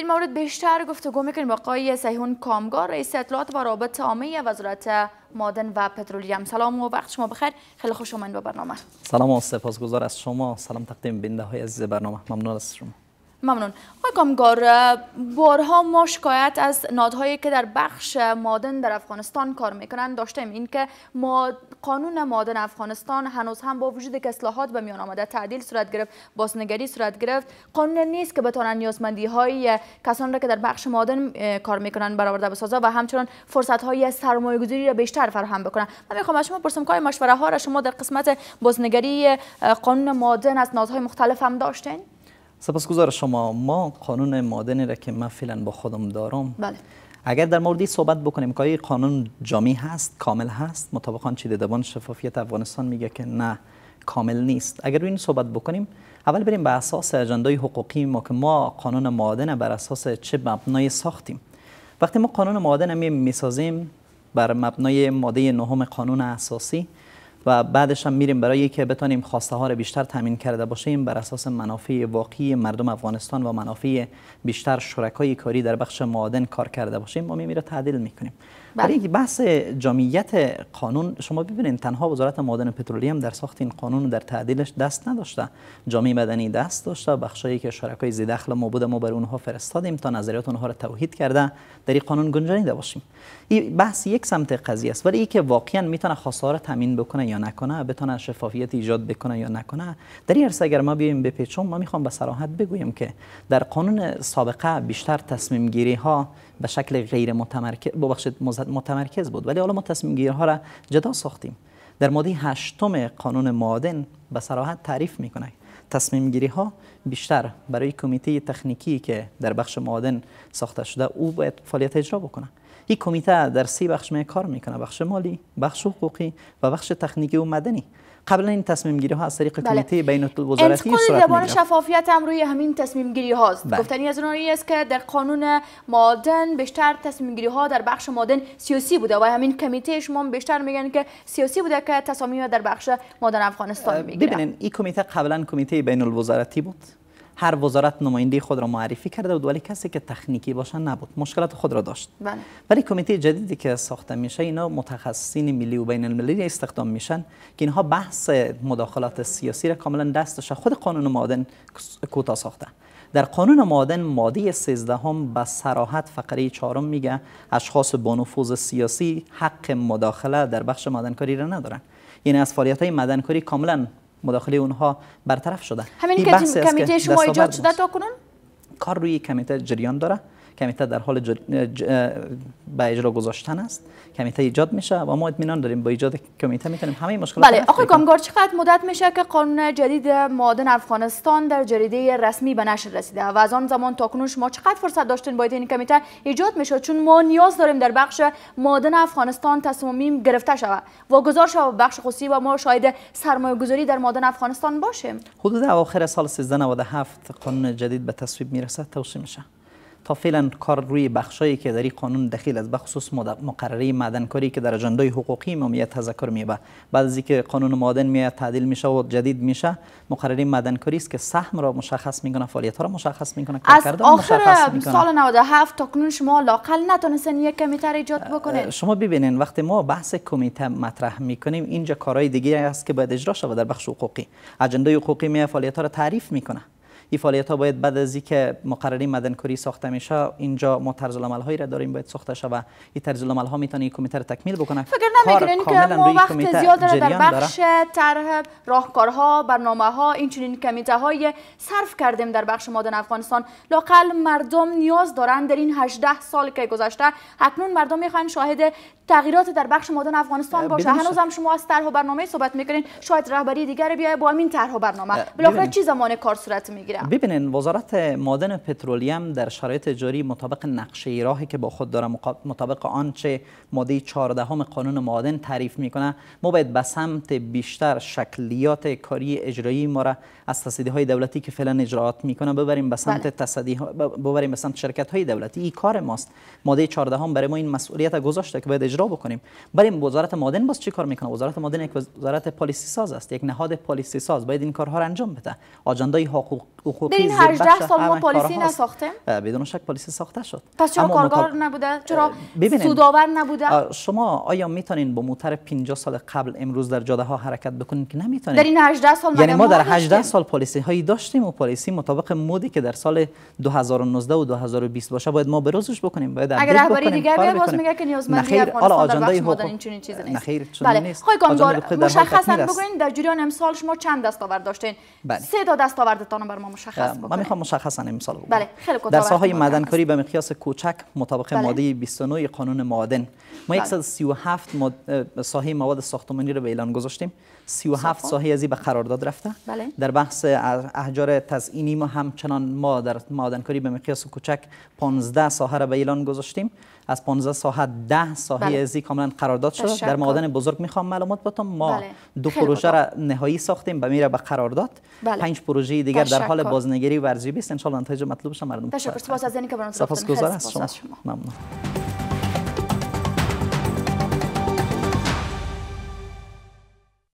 در مورد بیشتر گفتگو میکنیم با آقای سیهون کامگار رئیس اطلاعات و رابط عامه وزارت مادن و پترولیم سلام و وقت شما بخیر خیلی خوش آمدید به برنامه سلام و سپاسگزار از شما سلام تقدیم بینده های عزیز برنامه ممنون از شما ممنون آقای کامگار بارها ما شکایت از نادهایی که در بخش مادن در افغانستان کار میکنند داشتیم اینکه ما قانون مادن افغانستان هنوز هم با وجود که اصلاحات به میان آمده تعدیل صورت گرفت بازنگری صورت گرفت قانون نیست که بتانند نیازمندی های کسان را که در بخش مادن کار میکنند برآورده بسازه و همچنان فرصت های سرمایه گذاری را بیشتر فراهم بکنند من میخوام از شما پرسم که مشوره ها را شما در قسمت بازنگری قانون مادن از نادهای مختلف هم داشتین سپاسگزار شما ما قانون معادنی را که من فعلا با خودم دارم بله. اگر در موردی صحبت بکنیم که قانون جامی هست کامل هست مطابقان چی دیدبان شفافیت افغانستان میگه که نه کامل نیست اگر روی این صحبت بکنیم اول بریم به اساس اجندای حقوقی ما که ما قانون معادن بر اساس چه مبنای ساختیم وقتی ما قانون مادن می میسازیم بر مبنای ماده نهم قانون اساسی و بعدش هم میریم برای که بتانیم خواسته ها را بیشتر تامین کرده باشیم بر اساس منافع واقعی مردم افغانستان و منافع بیشتر شرکای کاری در بخش معادن کار کرده باشیم ما میره تعدیل میکنیم برای بحث جامعیت قانون شما ببینید تنها وزارت پترولی پترولیم در ساخت این قانون در تعدیلش دست نداشته جامعه مدنی دست داشته بخشایی که شرکای زیدخل ما بوده ما بر اونها فرستادیم تا نظریات اونها را توحید کرده در این قانون گنجانیده باشیم این بحث یک سمت قضیه است ولی که واقعا میتونه خسارت تامین بکنه یا نکنه بتونه شفافیت ایجاد بکنه یا نکنه در این عرصه اگر ما بیایم پیچون ما میخوام به صراحت بگویم که در قانون سابقه بیشتر تصمیم گیری ها به شکل غیر متمرکز ببخشید متمرکز بود ولی حالا ما تصمیم گیرها را جدا ساختیم در ماده هشتم قانون معادن به صراحت تعریف میکنه تصمیم گیری ها بیشتر برای کمیته تکنیکی که در بخش معادن ساخته شده او باید فعالیت اجرا بکنه این کمیته در سی بخش می کار میکنه بخش مالی بخش حقوقی و بخش تکنیکی و مدنی قبلا این تصمیم گیری ها از طریق کمیته بله. بین الوزارتی صورت زبان شفافیت هم روی همین تصمیم گیری هاست بله. گفتنی از اونایی است که در قانون مادن بیشتر تصمیم گیری ها در بخش مادن سیاسی بوده و همین کمیته شما بیشتر میگن که سیاسی بوده که تصامیم در بخش مادن افغانستان میگیره ببینید این کمیته قبلا کمیته بین الوزارتی بود هر وزارت نماینده خود را معرفی کرده بود ولی کسی که تکنیکی باشه نبود مشکلات خود را داشت بله. ولی کمیته جدیدی که ساخته میشه اینا متخصصین ملی و بین المللی استخدام میشن که اینها بحث مداخلات سیاسی را کاملا دست دستش خود قانون مادن کوتا ساخته در قانون مادن ماده 13 هم به صراحت فقره 4 میگه اشخاص با نفوذ سیاسی حق مداخله در بخش مادنکاری را ندارن یعنی از فعالیت های مدنکاری کاملا مداخله اونها برطرف شده همین کمیته شما ایجاد شده تا کنون کار روی کمیته جریان داره کمیته در حال به اجرا گذاشتن است کمیته ایجاد میشه و ما اطمینان داریم با ایجاد کمیته میتونیم همه مشکلات بله آقای کامگار چقدر مدت میشه که قانون جدید مادن افغانستان در جریده رسمی به نشر رسیده و از آن زمان تا کنون شما چقدر فرصت داشتین باید این کمیته ایجاد میشه چون ما نیاز داریم در بخش مادن افغانستان تصمیم گرفته شود و گذار شود بخش خصوصی و ما شاید سرمایه گذاری در معادن افغانستان باشیم حدود اواخر سال 1397 قانون جدید به تصویب میرسد توصیه میشه تا فعلا کار روی بخشایی که در این قانون دخیل است بخصوص مقرره معدنکاری که در اجندای حقوقی ما تذکر میبه بعد از اینکه قانون معادن میاد تعدیل میشه و جدید میشه مقرره معدنکاری است که سهم را مشخص میکنه فعالیت ها را مشخص میکنه از آخر مشخص سال 97 تا کنون شما لاقل نتونستن یک کمیتر ایجاد بکنید شما ببینین وقتی ما بحث کمیته مطرح میکنیم اینجا کارهای دیگه است که باید اجرا شود در بخش حقوقی اجندای حقوقی می فعالیت ها را تعریف میکنه این فعالیت ها باید بعد از اینکه مقرری مدنکوری ساخته میشه اینجا ما طرز هایی را داریم باید ساخته شود این طرز العمل ها میتونه این کمیته تکمیل بکنه فکر نمیکنین که ما وقت زیاد را در بخش طرح راهکارها برنامه ها این چنین کمیته های صرف کردیم در بخش مدن افغانستان لاقل مردم نیاز دارند در این 18 سال که گذشته اکنون مردم میخوان شاهد تغییرات در بخش مدن افغانستان باشه هنوز هم شما از طرح و برنامه صحبت میکنین شاید رهبری دیگر بیاید با همین طرح برنامه بالاخره چی زمان کار صورت میگیره ببینن ببینین وزارت مادن پترولیم در شرایط جاری مطابق نقشه راهی که با خود داره مطابق آنچه ماده 14 هم قانون مادن تعریف میکنه ما باید به سمت بیشتر شکلیات کاری اجرایی ما را از تصدیه های دولتی که فعلا اجرات میکنه ببریم به سمت بله. ببریم به سمت شرکت های دولتی این کار ماست ماده 14 هم برای ما این مسئولیت گذاشته که باید اجرا بکنیم بریم وزارت مادن باز چی کار میکنه وزارت مادن یک وزارت پالیسی ساز است یک نهاد پالیسی ساز باید این کارها را انجام بده آجندای حقوق حقوقی در این 18 سال ما پالیسی نساختیم بدون شک پالیسی ساخته شد پس چرا کارگار نبوده چرا سودآور نبوده شما آیا میتونین با موتر 50 سال قبل امروز در جاده ها حرکت بکنین که نمیتونین در این 18 سال یعنی ما در 18 سال پالیسی هایی داشتیم و پالیسی مطابق مودی که در سال 2019 و 2020 باشه باید ما بروزش بکنیم باید اگر رهبری دیگه بیاد باز میگه که نیازمندی حالا در حقوق این خب- چنین چیزی نیست نخیر چنین بله. نیست مشخصا بگوین در جریان امسال شما چند دستاورد داشتین بله. سه تا دستاوردتان بر ما مشخص بکنه من میخوام مشخصا مثال بله، بگم بله خیلی در ساحه معدنکاری به مقیاس کوچک مطابق بله. ماده 29 قانون معادن ما 137 بله. ساحه مواد ساختمانی رو به اعلان گذاشتیم 37 ساحه ازی به قرارداد رفته بله. در بحث احجار تزئینی ما همچنان ما در معدنکاری به مقیاس کوچک 15 ساحه را به اعلان گذاشتیم از 15 ساحه 10 ساحه بله. ازی کاملا قرارداد شده در معادن بزرگ میخوام معلومات بتم ما بله. دو پروژه را نهایی ساختیم به میره به قرارداد بله. پنج پروژه دیگر در حال دنبال خب. بازنگری ورزی بیست انشالله نتایج مطلوبش مردم تشکر سپاس از اینکه برنامه گذار از شما ممنون